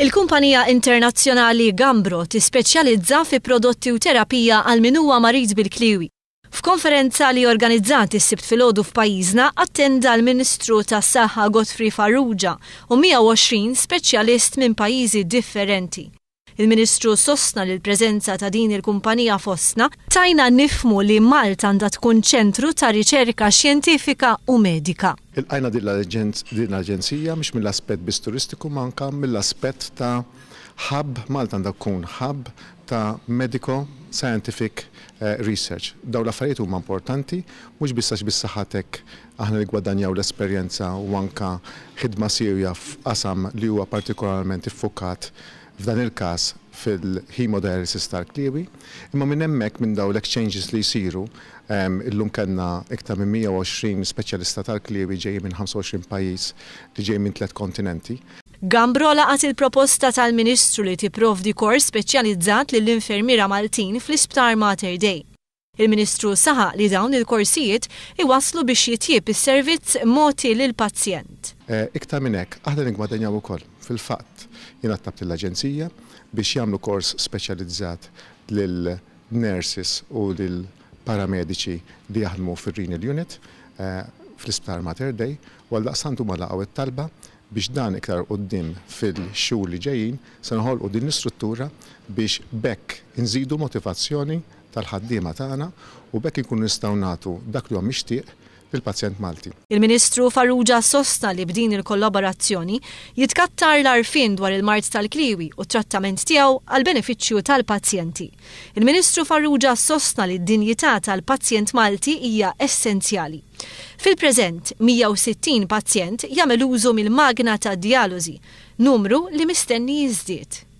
Il-kumpanija internazzjonali Gambro tispeċjalizza fi prodotti u terapija għal minuwa marid bil-kliwi. F'konferenza li organizzati s-sibt filgħodu f'pajjiżna attenda l-Ministru tas saħħa Godfrey Farrugia u 120 speċjalist minn pajjiżi differenti. Il-Ministru sostna li l prezenza ta' din il-kumpanija fostna tajna nifmu li Malta għandha tkun ċentru ta' riċerka xjentifika u medika. Il-għajna din l-aġenzija mhux mill-aspett biss turistiku manka mill-aspett ta' hub Malta għandha tkun hub ta' medico scientific eh, research. Daw l-affarijiet huma importanti, mhux għax bis-saħatek aħna li gwadanjaw l-esperjenza u anka ħidma sirja f'qasam li huwa partikolarment iffukat f'dan il-kas fil-hemodialysis tal-kliwi, imma minn hemmhekk minn daw l-exchanges li jsiru illum kellna iktar minn 120 speċjalista tal-kliwi ġej minn 25 pajjiż li ġej minn tliet kontinenti. Gambrola laqat il-proposta tal-Ministru li tipprovdi kors speċjalizzat lill infermiera Maltin fl-Isptar Mater Day. Il-Ministru saħaq li dawn il-korsijiet iwaslu biex jitjieb is-servizz moti lill-pazjent. Eh, iktar minn hekk, aħna nikmadenjaw ukoll fil-fatt jiena tabt l-aġenzija biex jagħmlu kors speċjalizzat lil nurses u lil paramediċi li jaħdmu fir-renal unit eh, fl-isptar Mater Dei, u għal ma laqgħu it-talba biex dan iktar qoddim fil-xhur li ġejjin se u din l-istruttura biex bekk inżidu motivazzjoni tal-ħaddiema tagħna u bekk inkunu nistgħu nagħtu dak li huwa mixtieq bil-pazjent Malti. Il-Ministru Farrugia sostna li b'din il-kollaborazzjoni jitkattar l-arfin dwar il-mart tal-kliwi u trattament tiegħu għal benefiċċju tal-pazjenti. Il-Ministru Farrugia sostna li d-dinjità tal-pazjent Malti hija essenzjali. Fil-preżent, 160 pazjent jagħmel użu mill-magna ta' dialozi, numru li mistenni jiżdied.